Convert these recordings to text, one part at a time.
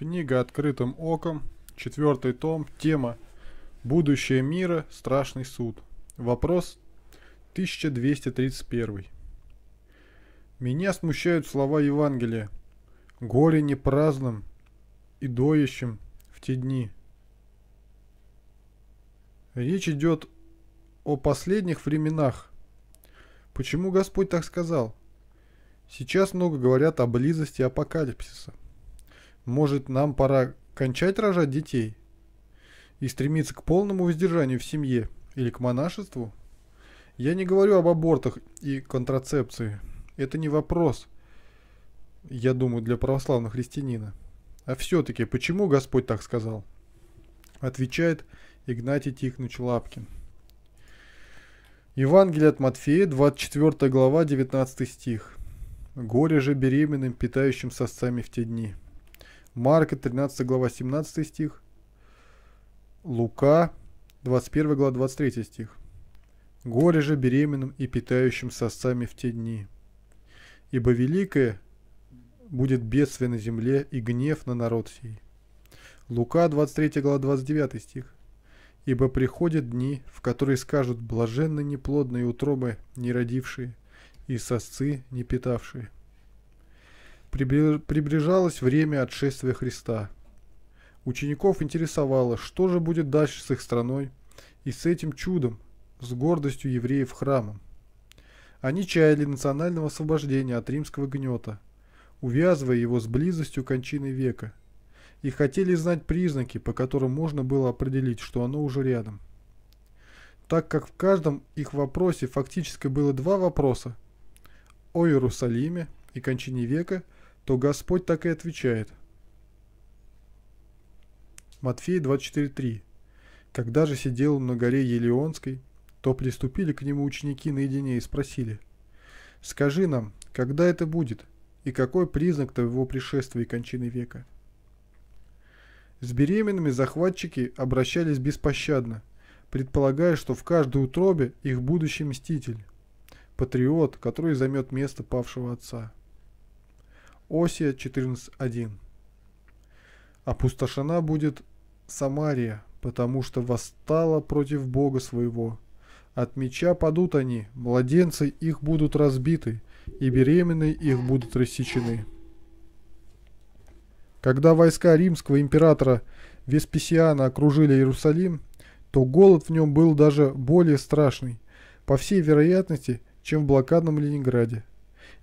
Книга «Открытым оком», четвертый том, тема «Будущее мира. Страшный суд». Вопрос 1231. Меня смущают слова Евангелия. «Горе не праздным и доящим в те дни». Речь идет о последних временах. Почему Господь так сказал? Сейчас много говорят о близости апокалипсиса – может, нам пора кончать рожать детей? И стремиться к полному воздержанию в семье? Или к монашеству? Я не говорю об абортах и контрацепции. Это не вопрос, я думаю, для православного христианина. А все-таки, почему Господь так сказал? Отвечает Игнатий Тихонович Лапкин. Евангелие от Матфея, 24 глава, 19 стих. «Горе же беременным, питающим сосцами в те дни». Марка 13 глава 17 стих. Лука 21 глава 23 стих. «Горе же беременным и питающим сосцами в те дни, ибо великое будет бедствие на земле и гнев на народ сей». Лука 23 глава 29 стих. «Ибо приходят дни, в которые скажут блаженны неплодные утробы, не родившие, и сосцы не питавшие». Приближалось время отшествия Христа. Учеников интересовало, что же будет дальше с их страной и с этим чудом, с гордостью евреев храмом. Они чаяли национального освобождения от римского гнета, увязывая его с близостью кончины века, и хотели знать признаки, по которым можно было определить, что оно уже рядом. Так как в каждом их вопросе фактически было два вопроса – о Иерусалиме и кончине века – то Господь так и отвечает. Матфея 24.3 «Когда же сидел на горе Елеонской, то приступили к нему ученики наедине и спросили, «Скажи нам, когда это будет, и какой признак твоего пришествия и кончины века?» С беременными захватчики обращались беспощадно, предполагая, что в каждой утробе их будущий мститель, патриот, который займет место павшего отца. Осия 14.1. Опустошена будет Самария, потому что восстала против Бога своего. От меча падут они, младенцы их будут разбиты, и беременные их будут рассечены. Когда войска римского императора Веспесиана окружили Иерусалим, то голод в нем был даже более страшный, по всей вероятности, чем в блокадном Ленинграде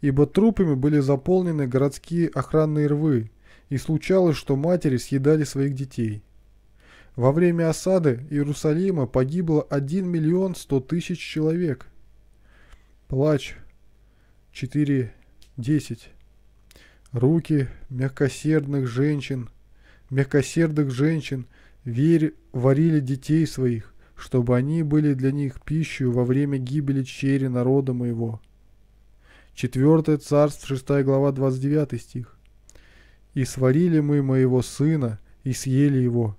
ибо трупами были заполнены городские охранные рвы, и случалось, что матери съедали своих детей. Во время осады Иерусалима погибло 1 миллион 100 тысяч человек. Плач 4.10 Руки мягкосердных женщин, мягкосердных женщин варили детей своих, чтобы они были для них пищей во время гибели чере народа моего. Четвертое царство, шестая глава, двадцать девятый стих. «И сварили мы моего сына, и съели его.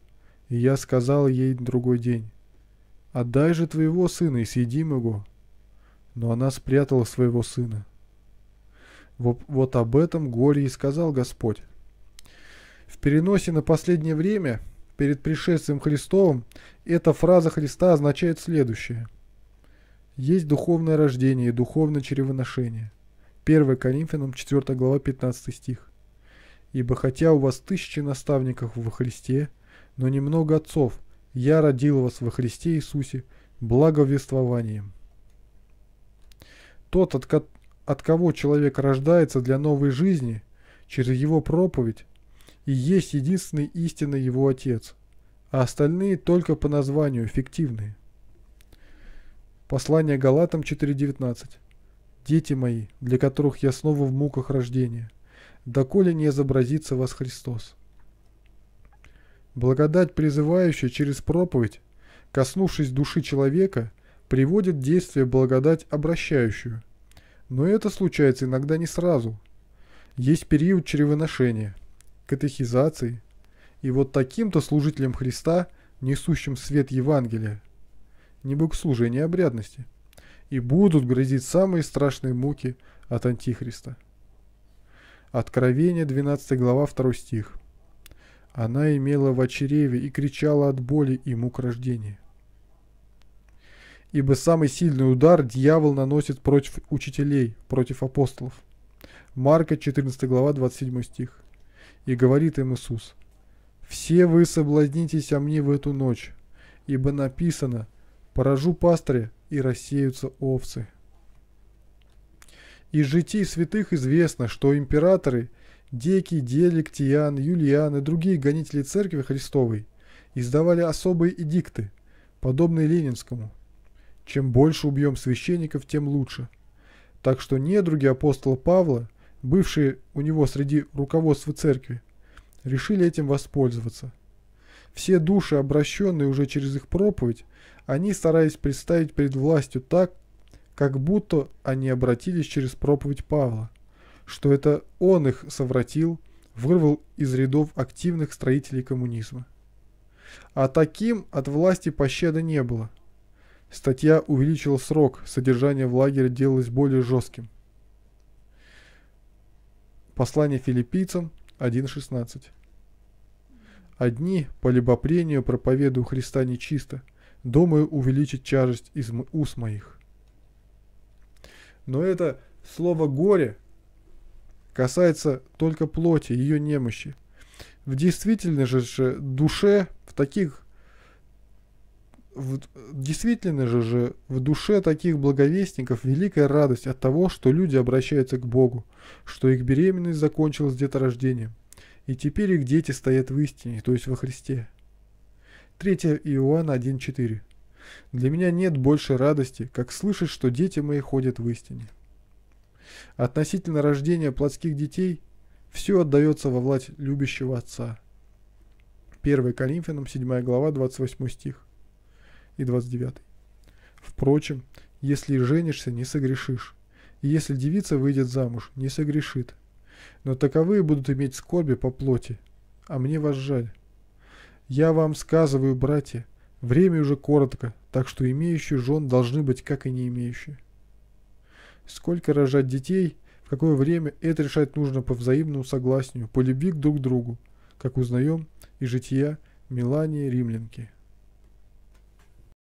И я сказал ей другой день, отдай же твоего сына, и съедим его». Но она спрятала своего сына. Вот, вот об этом горе и сказал Господь. В переносе на последнее время, перед пришествием Христовым, эта фраза Христа означает следующее. Есть духовное рождение и духовное чревоношение – 1 Коринфянам 4 глава 15 стих. «Ибо хотя у вас тысячи наставников во Христе, но немного отцов, я родил вас во Христе Иисусе благовествованием». Тот, от, ко от кого человек рождается для новой жизни, через его проповедь, и есть единственный истинный его отец, а остальные только по названию фиктивные. Послание Галатам 4.19 дети мои, для которых я снова в муках рождения, доколе не изобразится вас Христос. Благодать, призывающая через проповедь, коснувшись души человека, приводит действие благодать обращающую. Но это случается иногда не сразу. Есть период чревоношения, катехизации, и вот таким-то служителям Христа, несущим свет Евангелия, не богослужение а обрядности – и будут грозить самые страшные муки от Антихриста. Откровение, 12 глава, 2 стих. Она имела в очереве и кричала от боли и мук рождения. Ибо самый сильный удар дьявол наносит против учителей, против апостолов. Марка 14 глава 27 стих. И говорит им Иисус, «Все вы соблазнитесь о мне в эту ночь, ибо написано, поражу пастыря, и рассеются овцы. Из житий святых известно, что императоры Деки, Деликтиан, Юлиан и другие гонители Церкви Христовой издавали особые эдикты, подобные ленинскому. Чем больше убьем священников, тем лучше. Так что недруги апостола Павла, бывшие у него среди руководства церкви, решили этим воспользоваться. Все души, обращенные уже через их проповедь, они старались представить перед властью так, как будто они обратились через проповедь Павла, что это он их совратил, вырвал из рядов активных строителей коммунизма. А таким от власти пощады не было. Статья увеличила срок, содержание в лагере делалось более жестким. Послание филиппийцам 1.16 Одни, по любопрению проповедую Христа нечисто, думаю увеличить тяжесть из уст моих. Но это слово «горе» касается только плоти, ее немощи. В действительной же душе, в таких в, действительно же, же в душе таких благовестников великая радость от того, что люди обращаются к Богу, что их беременность закончилась деторождением. И теперь их дети стоят в истине, то есть во Христе. 3 Иоанна 1.4. Для меня нет больше радости, как слышать, что дети мои ходят в истине. Относительно рождения плотских детей, все отдается во власть любящего Отца. 1 Коринфянам 7 глава 28 стих и 29. Впрочем, если женишься, не согрешишь. И если девица выйдет замуж, не согрешит но таковые будут иметь скорби по плоти, а мне вас жаль. Я вам сказываю, братья, время уже коротко, так что имеющие жен должны быть, как и не имеющие. Сколько рожать детей, в какое время, это решать нужно по взаимному согласию. по любви друг к другу, как узнаем и жития Милании Римлянки.